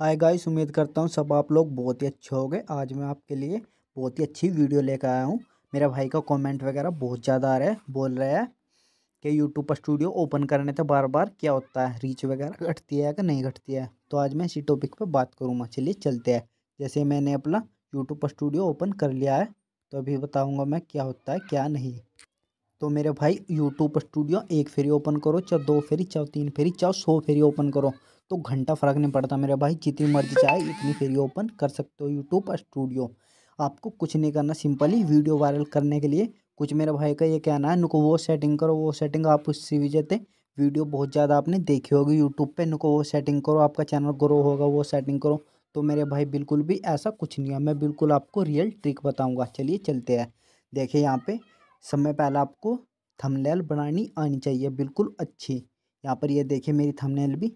hi guys उम्मीद करता हूँ सब आप लोग बहुत ही अच्छे हो गए आज मैं आपके लिए बहुत ही अच्छी वीडियो लेकर आया हूँ मेरा भाई का कमेंट वगैरह बहुत ज़्यादा आ रहा है बोल रहा है कि यूट्यूब पर स्टूडियो ओपन करने तो बार बार क्या होता है रीच वगैरह घटती है कि नहीं घटती है तो आज मैं इसी टॉपिक पर बात करूँगा चलिए चलते हैं जैसे मैंने अपना यूट्यूब पर स्टूडियो ओपन कर लिया है तो अभी बताऊँगा मैं क्या होता है क्या नहीं तो मेरे भाई यूट्यूब स्टूडियो एक फेरी ओपन करो चाहे दो फेरी चाहे तीन फेरी चाहे सौ फेरी ओपन करो तो घंटा फ़र्क नहीं पड़ता मेरे भाई जितनी मर्जी चाहे इतनी फिर ओपन कर सकते हो यूट्यूब स्टूडियो आपको कुछ नहीं करना सिंपली वीडियो वायरल करने के लिए कुछ मेरे भाई का ये कहना है नुको वो सेटिंग करो वो सेटिंग आप उससे भी से वीडियो बहुत ज़्यादा आपने देखी होगी यूट्यूब पे नुको वो सेटिंग करो आपका चैनल ग्रो होगा वो सेटिंग करो तो मेरे भाई बिल्कुल भी ऐसा कुछ नहीं है मैं बिल्कुल आपको रियल ट्रिक बताऊँगा चलिए चलते हैं देखिए यहाँ पर समय पहले आपको थमलेल बनानी आनी चाहिए बिल्कुल अच्छी यहाँ पर ये यह देखिए मेरी थमलेल भी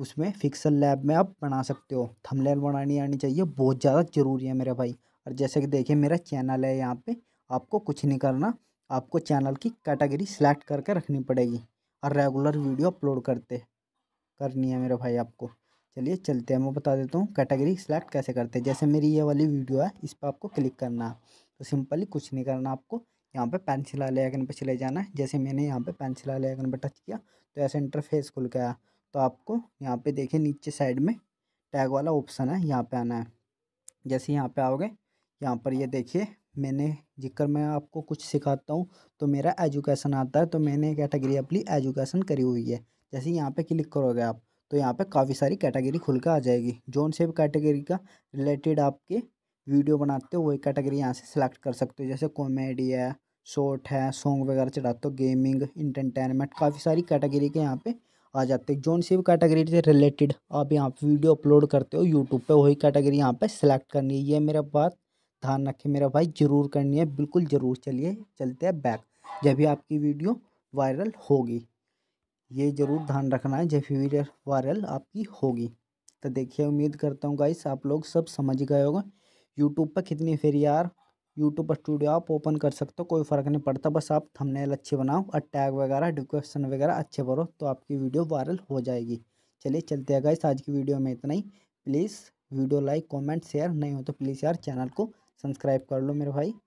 उसमें फिक्सल लैब में आप बना सकते हो थमलेल बनानी आनी चाहिए बहुत ज़्यादा ज़रूरी है मेरे भाई और जैसे कि देखिए मेरा चैनल है यहाँ पे आपको कुछ नहीं करना आपको चैनल की कैटेगरी सिलेक्ट करके रखनी पड़ेगी और रेगुलर वीडियो अपलोड करते करनी है मेरे भाई आपको चलिए चलते हैं मैं बता देता हूँ कैटेगरी सिलेक्ट कैसे करते हैं जैसे मेरी ये वाली वीडियो है इस पर आपको क्लिक करना है तो सिंपली कुछ नहीं करना आपको यहाँ पे पेंसिल वाले आइकन पे चले जाना है जैसे मैंने यहाँ पे पेंसिल वाले आइकन पे टच किया तो ऐसे इंटरफेस खुल गया तो आपको यहाँ पे देखें नीचे साइड में टैग वाला ऑप्शन है यहाँ पे आना है जैसे यहाँ पे आओगे यहाँ पर ये यह देखिए मैंने जिक्र मैं आपको कुछ सिखाता हूँ तो मेरा एजुकेशन आता है तो मैंने कैटेगरी अपनी एजुकेशन करी हुई है जैसे यहाँ पे क्लिक करोगे आप तो यहाँ पे काफ़ी सारी कैटेगरी खुल के आ जाएगी जोन से भी कैटेगरी का रिलेटेड आपके वीडियो बनाते हो वही कैटेगरी यहाँ से सिलेक्ट कर सकते हो जैसे कॉमेडी है शॉर्ट है सॉन्ग वगैरह चढ़ाते हो गेमिंग इंटरटेनमेंट काफ़ी सारी कैटेगरी के यहाँ पे आ जाते हैं जोन सी भी कैटेगरी से रिलेटेड आप यहाँ पे वीडियो अपलोड करते हो यूट्यूब पे वही कैटेगरी यहाँ पे सिलेक्ट करनी है ये मेरा बात ध्यान रखें मेरा भाई ज़रूर करनी है बिल्कुल ज़रूर चलिए चलते हैं बैक जब भी आपकी वीडियो वायरल होगी ये ज़रूर ध्यान रखना है जब भी वीडियो वायरल आपकी होगी तो देखिए उम्मीद करता हूँ गाइस आप लोग सब समझ गए होगा यूट्यूब पर कितनी फेरी यार यूट्यूब स्टूडियो आप ओपन कर सकते हो कोई फ़र्क नहीं पड़ता बस आप थंबनेल अच्छे बनाओ और टैग वगैरह डिस्क्रिप्शन वगैरह अच्छे भरो तो आपकी वीडियो वायरल हो जाएगी चलिए चलते हैं गाइस आज की वीडियो में इतना ही please video like comment share नहीं हो तो प्लीज़ यार चैनल को सब्सक्राइब कर लो मेरे भाई